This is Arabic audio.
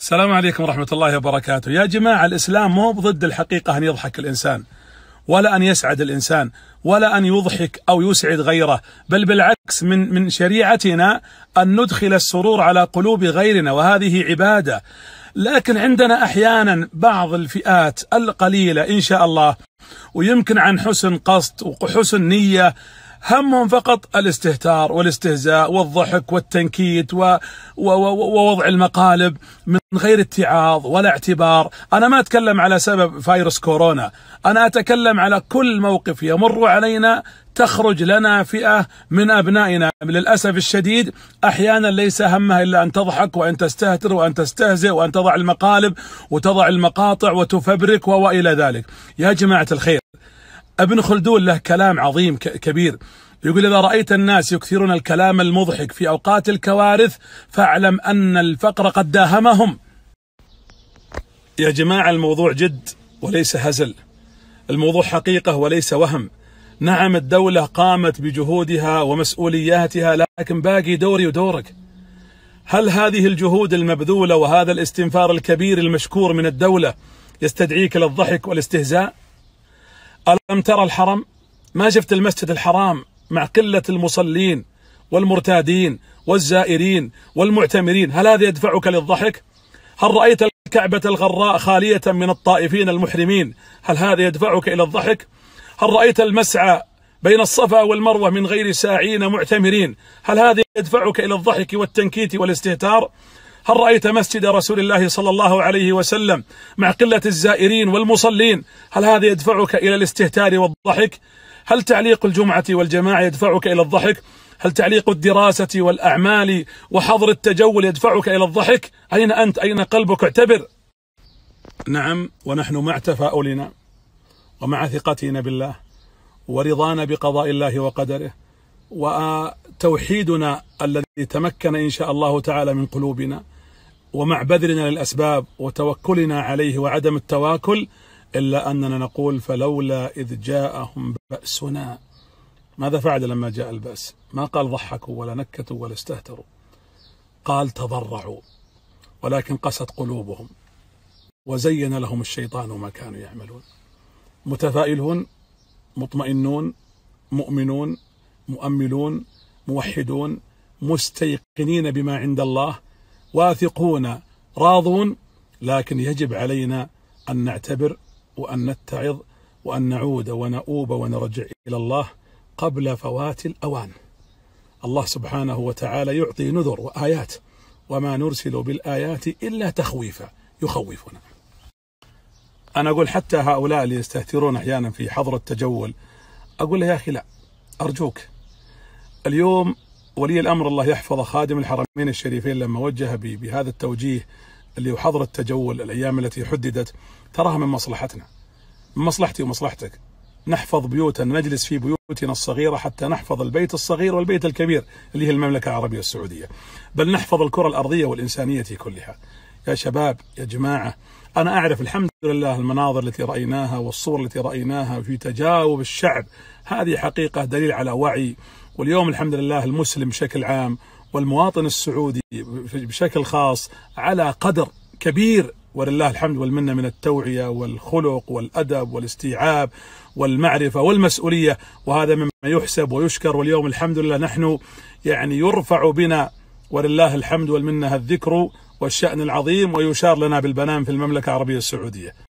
السلام عليكم ورحمة الله وبركاته يا جماعة الإسلام مو ضد الحقيقة أن يضحك الإنسان ولا أن يسعد الإنسان ولا أن يضحك أو يسعد غيره بل بالعكس من, من شريعتنا أن ندخل السرور على قلوب غيرنا وهذه عبادة لكن عندنا أحيانا بعض الفئات القليلة إن شاء الله ويمكن عن حسن قصد وحسن نية همهم فقط الاستهتار والاستهزاء والضحك والتنكيت ووضع المقالب من غير اتعاظ ولا اعتبار أنا ما أتكلم على سبب فيروس كورونا أنا أتكلم على كل موقف يمر علينا تخرج لنا فئة من أبنائنا للأسف الشديد أحيانا ليس همها إلا أن تضحك وأن تستهتر وأن تستهزئ وأن تضع المقالب وتضع المقاطع وتفبرك وإلى ذلك يا جماعة الخير ابن خلدون له كلام عظيم كبير يقول إذا رأيت الناس يكثرون الكلام المضحك في أوقات الكوارث فاعلم أن الفقر قد داهمهم يا جماعة الموضوع جد وليس هزل الموضوع حقيقة وليس وهم نعم الدولة قامت بجهودها ومسؤولياتها لكن باقي دوري ودورك هل هذه الجهود المبذولة وهذا الاستنفار الكبير المشكور من الدولة يستدعيك للضحك والاستهزاء؟ ألم ترى الحرم ما شفت المسجد الحرام مع قلة المصلين والمرتادين والزائرين والمعتمرين هل هذا يدفعك للضحك هل رأيت الكعبة الغراء خالية من الطائفين المحرمين هل هذا يدفعك إلى الضحك هل رأيت المسعى بين الصفا والمروة من غير ساعين معتمرين هل هذا يدفعك إلى الضحك والتنكيت والاستهتار هل رأيت مسجد رسول الله صلى الله عليه وسلم مع قلة الزائرين والمصلين هل هذا يدفعك إلى الاستهتار والضحك هل تعليق الجمعة والجماعة يدفعك إلى الضحك هل تعليق الدراسة والأعمال وحظر التجول يدفعك إلى الضحك أين أنت أين قلبك اعتبر نعم ونحن مع تفاؤلنا ومع ثقتنا بالله ورضانا بقضاء الله وقدره وتوحيدنا الذي تمكن إن شاء الله تعالى من قلوبنا ومع بذلنا للأسباب وتوكلنا عليه وعدم التواكل إلا أننا نقول فلولا إذ جاءهم بأسنا ماذا فعل لما جاء البأس ما قال ضحكوا ولا نكتوا ولا استهتروا قال تضرعوا ولكن قست قلوبهم وزين لهم الشيطان ما كانوا يعملون متفائلون مطمئنون مؤمنون مؤملون موحدون مستيقنين بما عند الله واثقون راضون لكن يجب علينا أن نعتبر وأن نتعظ وأن نعود ونؤوب ونرجع إلى الله قبل فوات الأوان الله سبحانه وتعالى يعطي نذر وآيات وما نرسل بالآيات إلا تخويفا يخوفنا أنا أقول حتى هؤلاء اللي يستهترون أحيانا في حظر التجول أقول يا أخي لا أرجوك اليوم ولي الامر الله يحفظه خادم الحرمين الشريفين لما وجه بهذا التوجيه اللي هو حظر التجول الايام التي حددت تراها من مصلحتنا من مصلحتي ومصلحتك نحفظ بيوتنا نجلس في بيوتنا الصغيرة حتى نحفظ البيت الصغير والبيت الكبير اللي هي المملكة العربية السعودية بل نحفظ الكرة الأرضية والإنسانية كلها يا شباب يا جماعة أنا أعرف الحمد لله المناظر التي رأيناها والصور التي رأيناها في تجاوب الشعب هذه حقيقة دليل على وعي واليوم الحمد لله المسلم بشكل عام والمواطن السعودي بشكل خاص على قدر كبير ولله الحمد والمنه من التوعيه والخلق والادب والاستيعاب والمعرفه والمسؤوليه وهذا مما يحسب ويشكر واليوم الحمد لله نحن يعني يرفع بنا ولله الحمد والمنه الذكر والشان العظيم ويشار لنا بالبنان في المملكه العربيه السعوديه.